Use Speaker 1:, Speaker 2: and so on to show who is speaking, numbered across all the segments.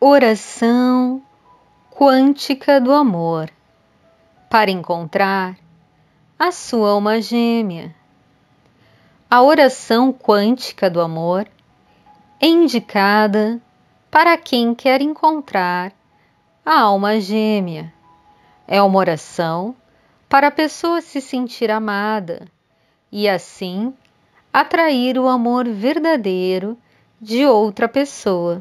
Speaker 1: Oração Quântica do Amor para encontrar a sua alma gêmea. A oração quântica do amor é indicada para quem quer encontrar a alma gêmea. É uma oração para a pessoa se sentir amada e assim atrair o amor verdadeiro de outra pessoa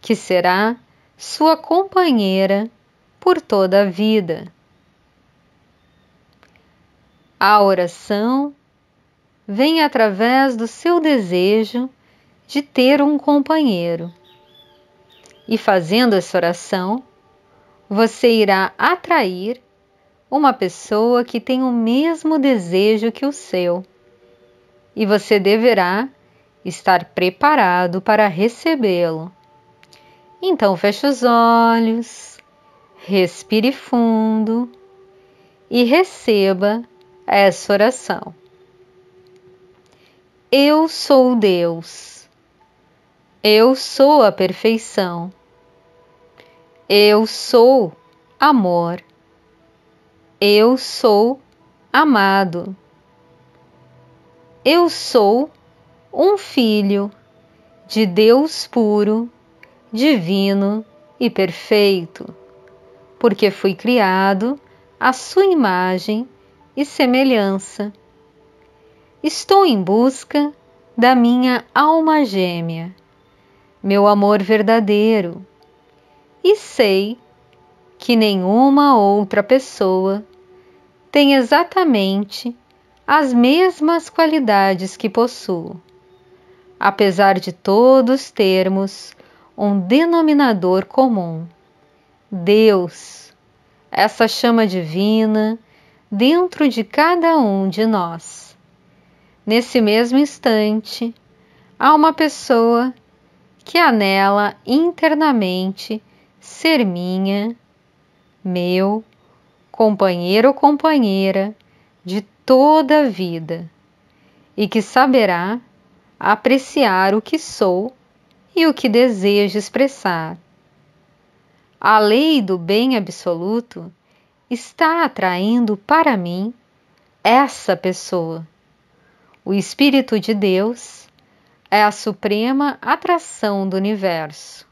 Speaker 1: que será sua companheira por toda a vida. A oração vem através do seu desejo de ter um companheiro. E fazendo essa oração, você irá atrair uma pessoa que tem o mesmo desejo que o seu, e você deverá estar preparado para recebê-lo. Então feche os olhos, respire fundo e receba essa oração. Eu sou Deus. Eu sou a perfeição. Eu sou amor. Eu sou amado. Eu sou um filho de Deus puro divino e perfeito, porque fui criado à sua imagem e semelhança. Estou em busca da minha alma gêmea, meu amor verdadeiro, e sei que nenhuma outra pessoa tem exatamente as mesmas qualidades que possuo, apesar de todos termos um denominador comum. Deus, essa chama divina dentro de cada um de nós. Nesse mesmo instante, há uma pessoa que anela internamente ser minha, meu, companheiro ou companheira de toda a vida e que saberá apreciar o que sou e o que deseja expressar. A lei do bem absoluto está atraindo para mim essa pessoa. O Espírito de Deus é a suprema atração do universo.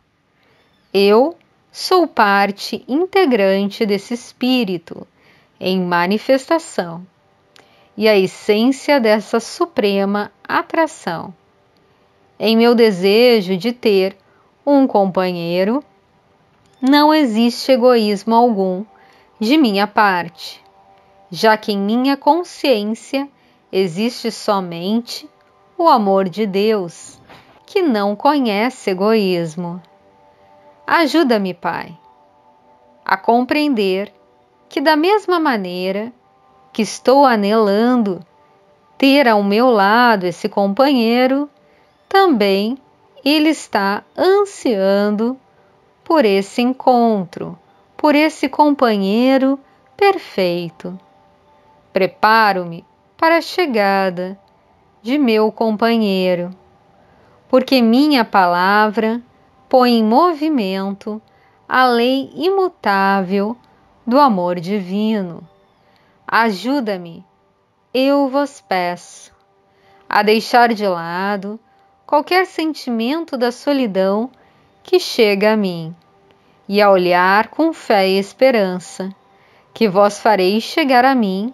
Speaker 1: Eu sou parte integrante desse Espírito em manifestação e a essência dessa suprema atração em meu desejo de ter um companheiro, não existe egoísmo algum de minha parte, já que em minha consciência existe somente o amor de Deus, que não conhece egoísmo. Ajuda-me, Pai, a compreender que, da mesma maneira que estou anelando ter ao meu lado esse companheiro, também ele está ansiando por esse encontro, por esse companheiro perfeito. Preparo-me para a chegada de meu companheiro, porque minha palavra põe em movimento a lei imutável do amor divino. Ajuda-me, eu vos peço, a deixar de lado qualquer sentimento da solidão que chega a mim, e a olhar com fé e esperança, que vós fareis chegar a mim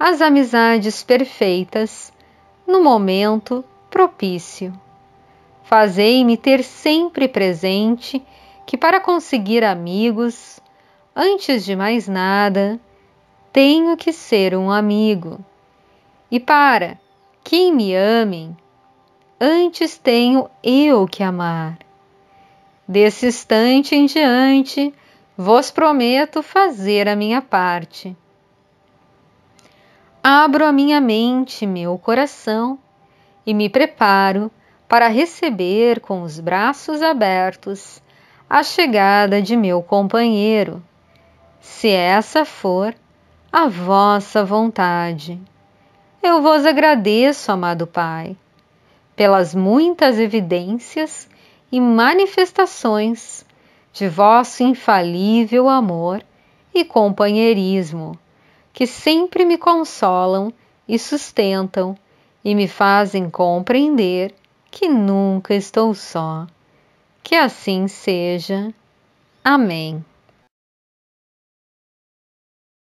Speaker 1: as amizades perfeitas no momento propício. Fazei-me ter sempre presente que, para conseguir amigos, antes de mais nada, tenho que ser um amigo. E para que me amem, antes tenho eu que amar. Desse instante em diante, vos prometo fazer a minha parte. Abro a minha mente, meu coração, e me preparo para receber com os braços abertos a chegada de meu companheiro, se essa for a vossa vontade. Eu vos agradeço, amado Pai, pelas muitas evidências e manifestações de vosso infalível amor e companheirismo, que sempre me consolam e sustentam e me fazem compreender que nunca estou só. Que assim seja. Amém.